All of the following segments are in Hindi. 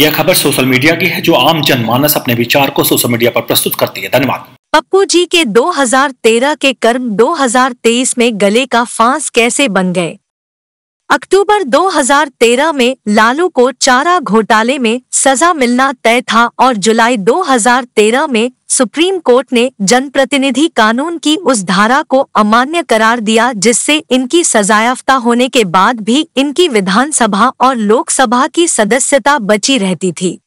यह खबर सोशल मीडिया की है जो आम जनमानस अपने विचार को सोशल मीडिया पर प्रस्तुत करती है धन्यवाद पप्पू जी के 2013 के कर्म 2023 में गले का फांस कैसे बन गए अक्टूबर 2013 में लालू को चारा घोटाले में सजा मिलना तय था और जुलाई 2013 में सुप्रीम कोर्ट ने जनप्रतिनिधि कानून की उस धारा को अमान्य करार दिया जिससे इनकी सजायाफ्ता होने के बाद भी इनकी विधानसभा और लोकसभा की सदस्यता बची रहती थी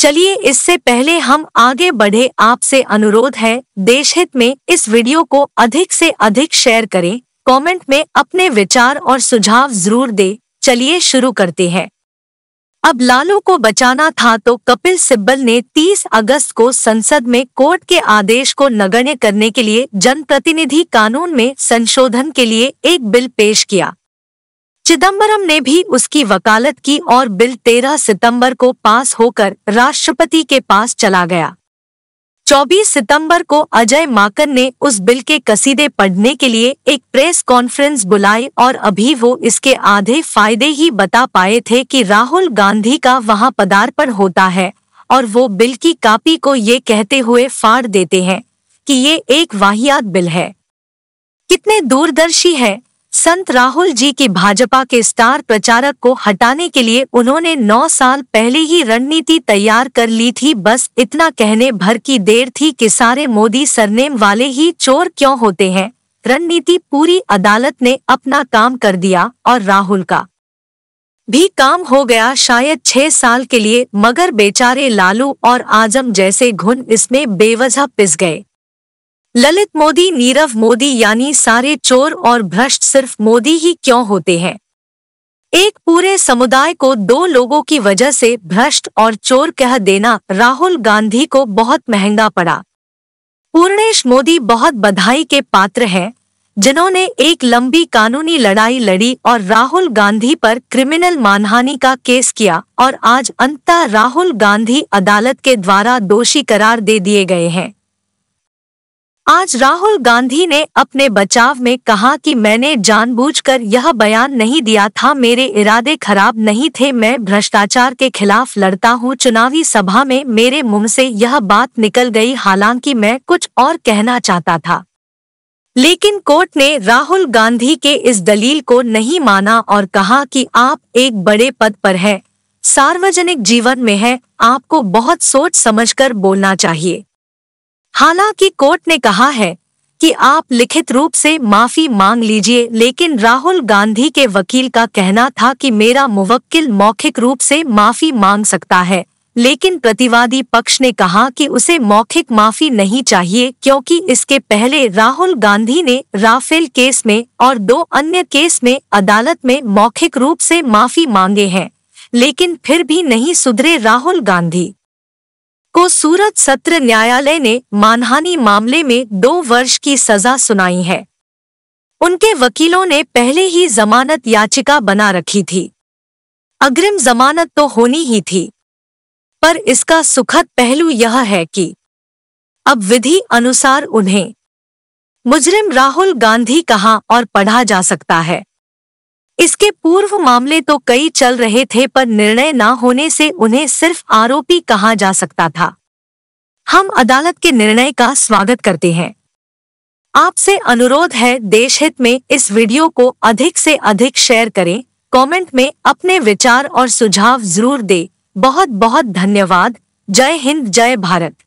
चलिए इससे पहले हम आगे बढ़े आपसे अनुरोध है देशहित में इस वीडियो को अधिक से अधिक शेयर करें कमेंट में अपने विचार और सुझाव जरूर दे चलिए शुरू करते हैं अब लालू को बचाना था तो कपिल सिब्बल ने 30 अगस्त को संसद में कोर्ट के आदेश को नगण्य करने के लिए जनप्रतिनिधि कानून में संशोधन के लिए एक बिल पेश किया चिदम्बरम ने भी उसकी वकालत की और बिल 13 सितंबर को पास होकर राष्ट्रपति के पास चला गया 24 सितंबर को अजय माकन ने उस बिल के कसीदे पढ़ने के लिए एक प्रेस कॉन्फ्रेंस बुलाई और अभी वो इसके आधे फायदे ही बता पाए थे कि राहुल गांधी का वहां पदार्पण होता है और वो बिल की कापी को ये कहते हुए फाड़ देते हैं कि ये एक वाहियात बिल है कितने दूरदर्शी है संत राहुल जी की भाजपा के स्टार प्रचारक को हटाने के लिए उन्होंने नौ साल पहले ही रणनीति तैयार कर ली थी बस इतना कहने भर की देर थी कि सारे मोदी सरनेम वाले ही चोर क्यों होते हैं रणनीति पूरी अदालत ने अपना काम कर दिया और राहुल का भी काम हो गया शायद छह साल के लिए मगर बेचारे लालू और आजम जैसे घुन इसमें बेवजह पिस गए ललित मोदी नीरव मोदी यानी सारे चोर और भ्रष्ट सिर्फ मोदी ही क्यों होते हैं एक पूरे समुदाय को दो लोगों की वजह से भ्रष्ट और चोर कह देना राहुल गांधी को बहुत महंगा पड़ा पूर्णेश मोदी बहुत बधाई के पात्र हैं जिन्होंने एक लंबी कानूनी लड़ाई लड़ी और राहुल गांधी पर क्रिमिनल मानहानि का केस किया और आज अंततः राहुल गांधी अदालत के द्वारा दोषी करार दे दिए गए हैं आज राहुल गांधी ने अपने बचाव में कहा कि मैंने जानबूझकर यह बयान नहीं दिया था मेरे इरादे खराब नहीं थे मैं भ्रष्टाचार के खिलाफ लड़ता हूं चुनावी सभा में मेरे मुंह से यह बात निकल गई हालांकि मैं कुछ और कहना चाहता था लेकिन कोर्ट ने राहुल गांधी के इस दलील को नहीं माना और कहा कि आप एक बड़े पद पर हैं सार्वजनिक जीवन में है आपको बहुत सोच समझकर बोलना चाहिए हालांकि कोर्ट ने कहा है कि आप लिखित रूप से माफी मांग लीजिए लेकिन राहुल गांधी के वकील का कहना था कि मेरा मुवक्किल मौखिक रूप से माफी मांग सकता है लेकिन प्रतिवादी पक्ष ने कहा कि उसे मौखिक माफी नहीं चाहिए क्योंकि इसके पहले राहुल गांधी ने राफेल केस में और दो अन्य केस में अदालत में मौखिक रूप से माफी मांगे हैं लेकिन फिर भी नहीं सुधरे राहुल गांधी को सूरत सत्र न्यायालय ने मानहानि मामले में दो वर्ष की सजा सुनाई है उनके वकीलों ने पहले ही जमानत याचिका बना रखी थी अग्रिम जमानत तो होनी ही थी पर इसका सुखद पहलू यह है कि अब विधि अनुसार उन्हें मुजरिम राहुल गांधी कहा और पढ़ा जा सकता है इसके पूर्व मामले तो कई चल रहे थे पर निर्णय न होने से उन्हें सिर्फ आरोपी कहा जा सकता था हम अदालत के निर्णय का स्वागत करते हैं आपसे अनुरोध है देशहित में इस वीडियो को अधिक से अधिक शेयर करें कमेंट में अपने विचार और सुझाव जरूर दें बहुत बहुत धन्यवाद जय हिंद जय भारत